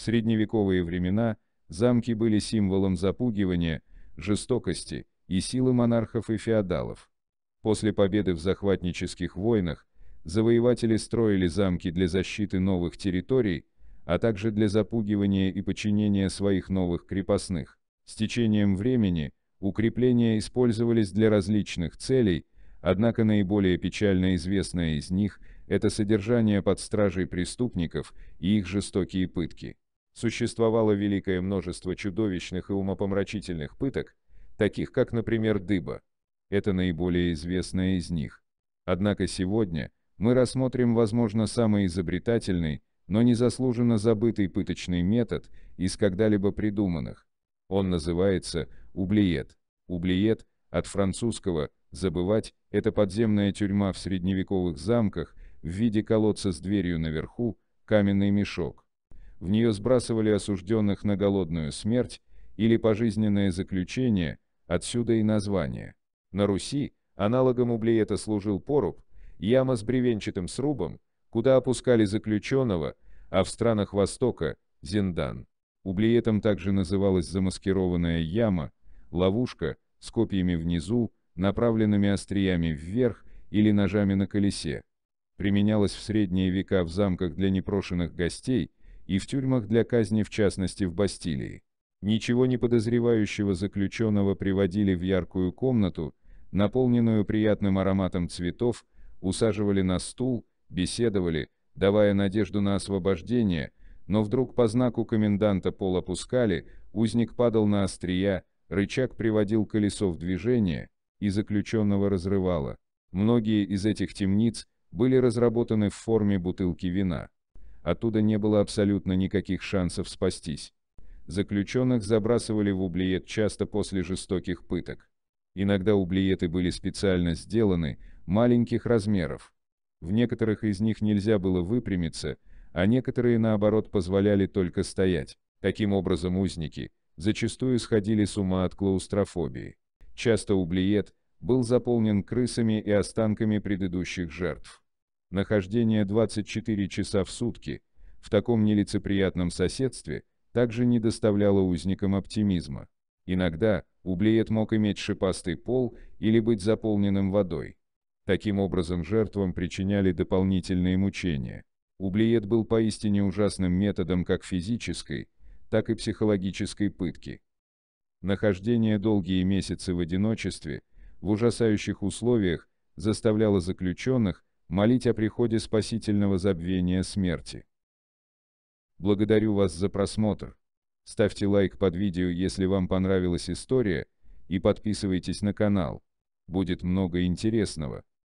средневековые времена замки были символом запугивания, жестокости и силы монархов и феодалов. После победы в захватнических войнах завоеватели строили замки для защиты новых территорий, а также для запугивания и подчинения своих новых крепостных. С течением времени укрепления использовались для различных целей, однако наиболее печально известное из них – это содержание под стражей преступников и их жестокие пытки. Существовало великое множество чудовищных и умопомрачительных пыток, таких как, например, дыба. Это наиболее известная из них. Однако сегодня мы рассмотрим, возможно, самый изобретательный, но незаслуженно забытый пыточный метод из когда-либо придуманных. Он называется «ублиет». «Ублиет» от французского «забывать» — это подземная тюрьма в средневековых замках в виде колодца с дверью наверху, каменный мешок в нее сбрасывали осужденных на голодную смерть или пожизненное заключение, отсюда и название. На Руси аналогом ублиета служил поруб, яма с бревенчатым срубом, куда опускали заключенного, а в странах Востока – зиндан. Ублиетом также называлась замаскированная яма, ловушка с копьями внизу, направленными остриями вверх или ножами на колесе. Применялась в средние века в замках для непрошенных гостей – и в тюрьмах для казни, в частности в Бастилии. Ничего не подозревающего заключенного приводили в яркую комнату, наполненную приятным ароматом цветов, усаживали на стул, беседовали, давая надежду на освобождение, но вдруг по знаку коменданта пол опускали, узник падал на острия, рычаг приводил колесо в движение, и заключенного разрывало. Многие из этих темниц были разработаны в форме бутылки вина оттуда не было абсолютно никаких шансов спастись. Заключенных забрасывали в ублиет часто после жестоких пыток. Иногда ублиеты были специально сделаны, маленьких размеров. В некоторых из них нельзя было выпрямиться, а некоторые наоборот позволяли только стоять. Таким образом узники, зачастую сходили с ума от клаустрофобии. Часто ублиет был заполнен крысами и останками предыдущих жертв. Нахождение 24 часа в сутки в таком нелицеприятном соседстве также не доставляло узникам оптимизма. Иногда ублеет мог иметь шипастый пол или быть заполненным водой. Таким образом жертвам причиняли дополнительные мучения. Ублеет был поистине ужасным методом как физической, так и психологической пытки. Нахождение долгие месяцы в одиночестве, в ужасающих условиях, заставляло заключенных молить о приходе спасительного забвения смерти. Благодарю вас за просмотр. Ставьте лайк под видео, если вам понравилась история, и подписывайтесь на канал. Будет много интересного.